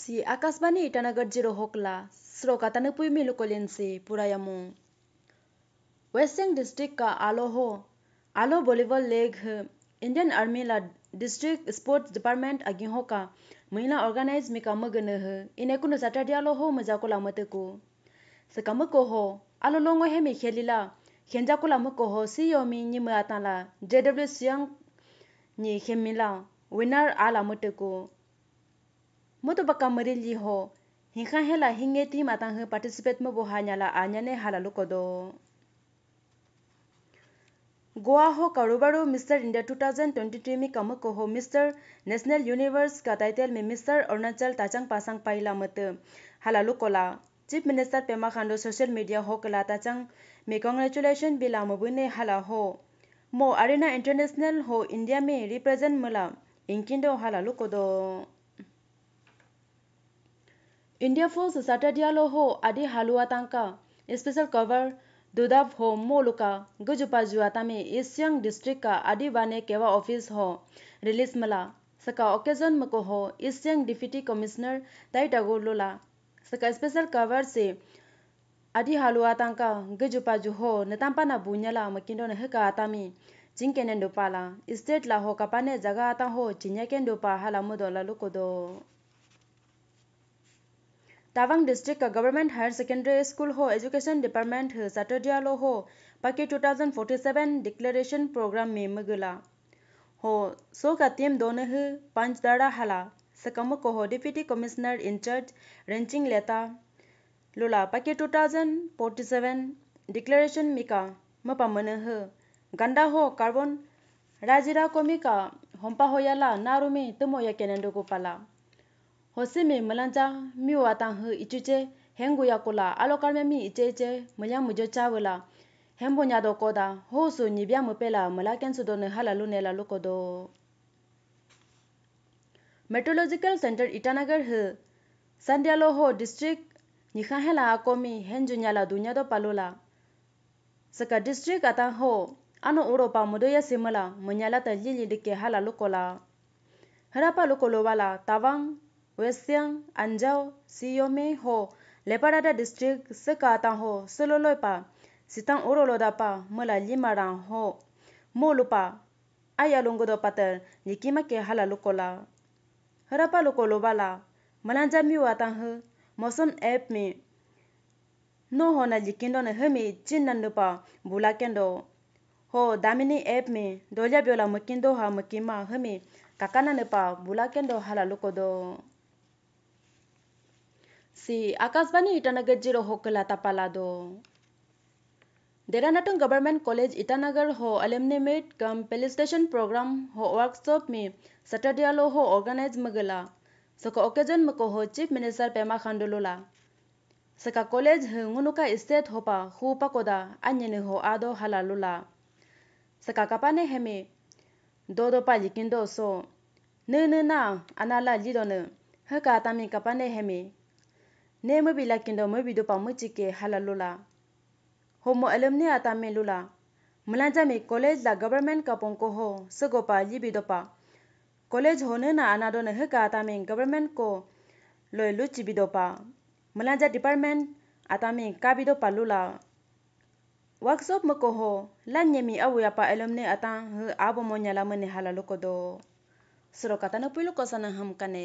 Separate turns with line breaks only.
सी akasbani Itanagar hokla हकला तनपुई मिलुकोलिन से पुरायमो western district का आलो हो आलो वॉलीबॉल लीग इंडियन आर्मी ला डिस्ट्रिक्ट स्पोर्ट्स डिपार्टमेंट अगिहो का महिला ऑर्गेनाइज मिका मगन इने कुनु सैटरडे आलो हो मजा को लामते को सकम को हो आलो लोंगो है मे खेलिला खेजा को लाम को हो सी यो मी नि मताला सी एम नि खेमिला विनर आला मत को moto bakamuri liho hinkhanhela hingeti matanghe participate mo bohanyala anyane halalu kodo Goa हो कारोबारो मिस्टर इंडिया 2023 में कमक हो मिस्टर नेशनल यूनिवर्स का टाइटल में मिस्टर अरुणाचल ताचंग पासंग पाइला मत हलालू कोला chief minister Pema Khandu social media हो कला ताचंग में कंग्रेचुलेशन बिला मबुने हला हो मो अरेना इंटरनेशनल हो इंडिया में रिप्रेजेंट मला इंकिंडो हलालू कोदो India Force Satadialo ho adi halua tangka special cover दुदाब हो मोलुका गजुपाजुआ तमे इसियंग डिस्ट्रिक्ट का आदि बाने केवा ऑफिस हो रिलीज मला सका ओकेजन मको हो इसियंग डिप्टी कमिश्नर दाई टागोर लोला सका स्पेशल कवर से आदि हालुआ तांका गजुपाजु हो नतांपा ना बुन्याला मकिंडो न हका आतामी जिंकेनेंडो पाला स्टेट ला हो कपाने जगा आता हो चिन्याकेंडो पा हाला मुदोला लुकोदो तवांग डिस्ट्रिक्ट का गवर्नमेंट हायर सेकेंडरी स्कूल हो एजुकेशन डिपार्टमेंट हो साटोदियालो हो पाके 2047 डिक्लेरेशन प्रोग्राम में मगला हो सो का टीम दोनों ही पांच दाड़ा हला सकम को हो डिप्टी कमिश्नर इंचार्ज रेंचिंग लेता लुला पाके 2047 डिक्लेरेशन मिका मपा मन हो गंडा हो कार्बन राजिरा कोमिका होम्पा होयाला नारुमी तुमो यकेनेंडो को पाला Hosime mlanja miu atanhu ichuche hengu yakula alokalme mi icheche mulya mujo chawela hembo nyado koda hosu nyibya mupela mula kensu do hala lunela do meteorological center itanagar hill sandialo ho district nikahela akomi henju nyala dunya do palola saka district ata ho ano uropa mudoya simala munyala ta lili dike hala lukola harapa lukolowala tawang वेस्यंग Anjaw सियोमे हो लेपाडाडा district सकाता हो सलोलोपा sitang oroloda pa mala limarang ho pa molupa ayalongodo patar likima ke hala lokola harapa lokolo bala malanja miwa tang hu moson app me no hona likindo ne hemi chinnan pa bula kendo ho damini app me dolya biola mkindo ha mkima hemi kakana ne pa bula kendo hala lokodo सी आकाशवाणी ईटानगर जीरो होकला तपाला दो देरानाटन government college Itanagar हो alumni meet cum felicitation programme हो workshop में Saturday आलो हो ऑर्गेनाइज मगला सको ओकेजन मको हो चीफ मिनिस्टर पेमा खांडोलोला सका कॉलेज हुनुका स्टेट होपा हुपा कोदा अन्य हो आदो हलालुला सका कपाने हेमे दो दो पा यकिन दो सो नु ना अनाला लिदोनो हका तामी कपाने हेमे ne mo bi lakindo mo bi dopa mo chike halalola homo alumni atame lula mlanja mi college la government ka pongko ho sgopa libi dopa college hone na anado ne ka atame government ko loy luchi bi dopa mlanja department atame ka bi dopa lula workshop mo ko ho lan nyemi awu ya pa alumni atang abo mo nyala mane halalo ko do sro katana pulo kosana ham kane